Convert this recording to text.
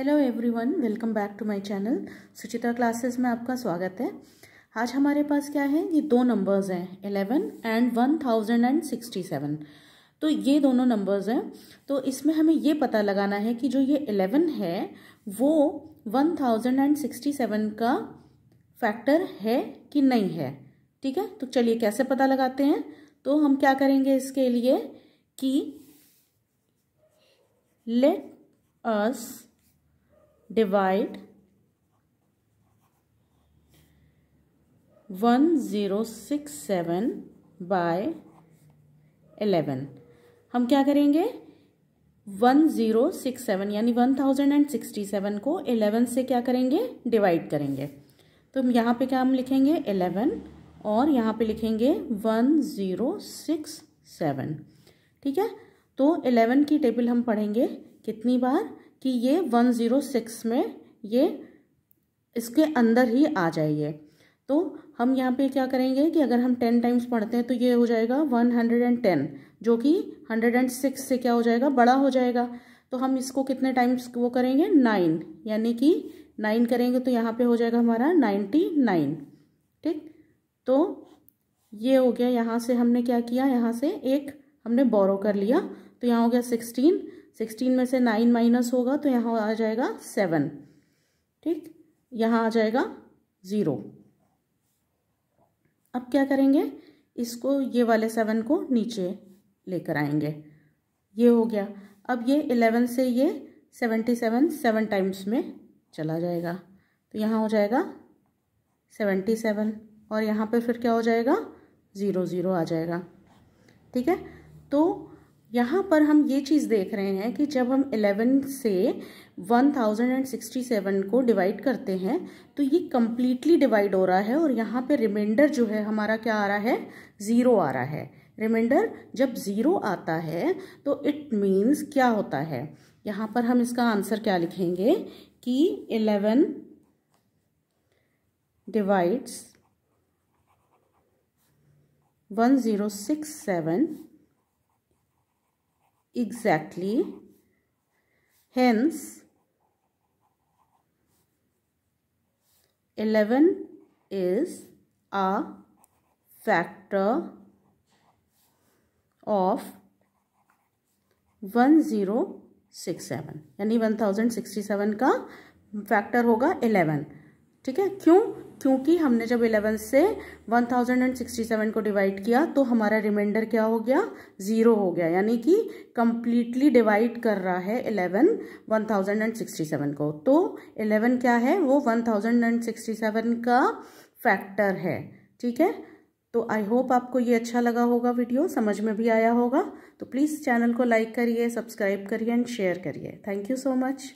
Hello everyone welcome back to my channel Suchita classes में आपका स्वागत है आज हमारे पास क्या है ये दो नंबर्स हैं eleven and one thousand and sixty seven तो ये दोनों नंबर्स हैं तो इसमें हमें ये पता लगाना है कि जो ये एलेवन है वो one thousand and sixty seven का फैक्टर है कि नहीं है ठीक है तो चलिए कैसे पता लगाते हैं तो हम क्या करेंगे इसके लिए कि let us divide one zero six seven by eleven हम क्या करेंगे वन ज़ीरो सिक्स सेवन यानी one thousand and sixty seven को एलेवन से क्या करेंगे डिवाइड करेंगे तो यहाँ पर क्या हम लिखेंगे एलेवन और यहाँ पे लिखेंगे वन ज़ीरो सिक्स सेवन ठीक है तो एलेवन की टेबल हम पढ़ेंगे कितनी बार कि ये 106 में ये इसके अंदर ही आ जाइए तो हम यहाँ पे क्या करेंगे कि अगर हम टेन टाइम्स पढ़ते हैं तो ये हो जाएगा वन हंड्रेड एंड टेन जो कि हंड्रेड एंड सिक्स से क्या हो जाएगा बड़ा हो जाएगा तो हम इसको कितने टाइम्स वो करेंगे नाइन यानी कि नाइन करेंगे तो यहाँ पे हो जाएगा हमारा नाइन्टी नाइन ठीक तो ये हो गया यहाँ से हमने क्या किया यहाँ से एक हमने बोरो कर लिया तो यहाँ हो गया सिक्सटीन सिक्सटीन में से नाइन माइनस होगा तो यहाँ आ जाएगा सेवन ठीक यहाँ आ जाएगा ज़ीरो अब क्या करेंगे इसको ये वाले सेवन को नीचे लेकर आएंगे ये हो गया अब ये इलेवन से ये सेवेंटी सेवन सेवन टाइम्स में चला जाएगा तो यहाँ हो जाएगा सेवेंटी सेवन और यहाँ पे फिर क्या हो जाएगा ज़ीरो ज़ीरो आ जाएगा ठीक है तो यहाँ पर हम ये चीज़ देख रहे हैं कि जब हम 11 से 1067 को डिवाइड करते हैं तो ये कम्प्लीटली डिवाइड हो रहा है और यहाँ पे रिमाइंडर जो है हमारा क्या आ रहा है ज़ीरो आ रहा है रिमाइंडर जब ज़ीरो आता है तो इट मीन्स क्या होता है यहाँ पर हम इसका आंसर क्या लिखेंगे कि 11 divides 1067 exactly. Hence, 11 is a factor of 1067 यानी 1067 का फैक्टर होगा 11 ठीक है क्यों क्योंकि हमने जब इलेवन से one thousand and sixty seven को डिवाइड किया तो हमारा रिमाइंडर क्या हो गया ज़ीरो हो गया यानी कि कंप्लीटली डिवाइड कर रहा है eleven one thousand and sixty seven को तो इलेवन क्या है वो one thousand and sixty seven का फैक्टर है ठीक है तो आई होप आपको ये अच्छा लगा होगा वीडियो समझ में भी आया होगा तो प्लीज़ चैनल को लाइक करिए सब्सक्राइब करिए एंड शेयर करिए थैंक यू सो मच